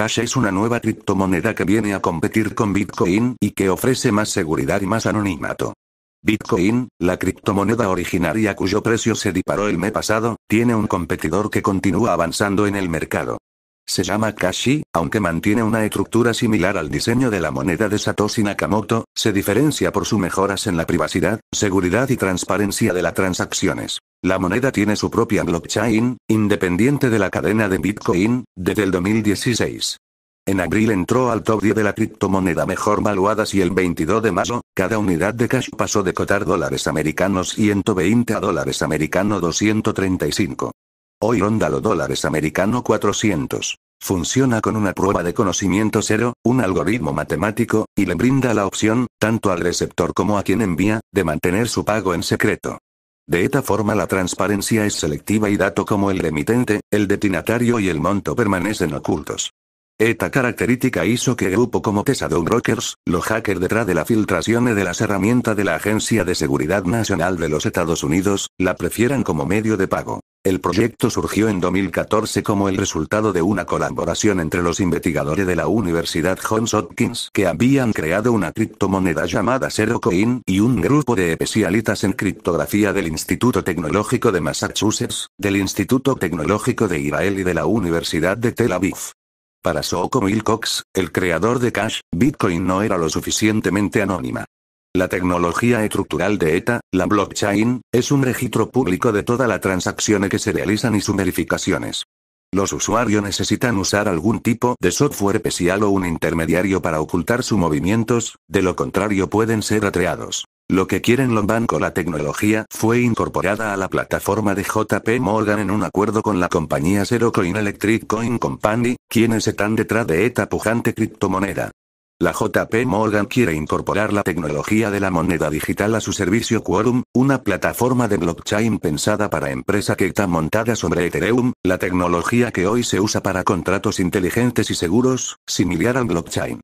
Cash es una nueva criptomoneda que viene a competir con Bitcoin y que ofrece más seguridad y más anonimato. Bitcoin, la criptomoneda originaria cuyo precio se disparó el mes pasado, tiene un competidor que continúa avanzando en el mercado. Se llama Kashi, aunque mantiene una estructura similar al diseño de la moneda de Satoshi Nakamoto, se diferencia por sus mejoras en la privacidad, seguridad y transparencia de las transacciones. La moneda tiene su propia blockchain, independiente de la cadena de Bitcoin, desde el 2016. En abril entró al top 10 de la criptomoneda mejor valuadas y el 22 de mayo, cada unidad de cash pasó de cotar dólares americanos 120 a dólares americano 235. Hoy ronda los dólares americano 400. Funciona con una prueba de conocimiento cero, un algoritmo matemático, y le brinda la opción, tanto al receptor como a quien envía, de mantener su pago en secreto. De esta forma la transparencia es selectiva y dato como el emitente, el destinatario y el monto permanecen ocultos. Esta característica hizo que grupo como Tesadon Brokers, los hackers detrás de la filtración de las herramientas de la Agencia de Seguridad Nacional de los Estados Unidos, la prefieran como medio de pago. El proyecto surgió en 2014 como el resultado de una colaboración entre los investigadores de la Universidad Johns Hopkins que habían creado una criptomoneda llamada Zerocoin y un grupo de especialistas en criptografía del Instituto Tecnológico de Massachusetts, del Instituto Tecnológico de Israel y de la Universidad de Tel Aviv. Para Soko Wilcox, el creador de Cash, Bitcoin no era lo suficientemente anónima. La tecnología estructural de ETA, la blockchain, es un registro público de todas las transacciones que se realizan y sus verificaciones. Los usuarios necesitan usar algún tipo de software especial o un intermediario para ocultar sus movimientos, de lo contrario pueden ser atreados. Lo que quieren los bancos la tecnología fue incorporada a la plataforma de JP Morgan en un acuerdo con la compañía Zero Coin Electric Coin Company, quienes están detrás de esta pujante criptomoneda. La JP Morgan quiere incorporar la tecnología de la moneda digital a su servicio Quorum, una plataforma de blockchain pensada para empresa que está montada sobre Ethereum, la tecnología que hoy se usa para contratos inteligentes y seguros, similar al blockchain.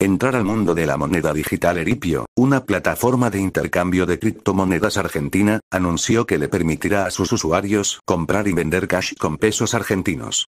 Entrar al mundo de la moneda digital Eripio, una plataforma de intercambio de criptomonedas argentina, anunció que le permitirá a sus usuarios comprar y vender cash con pesos argentinos.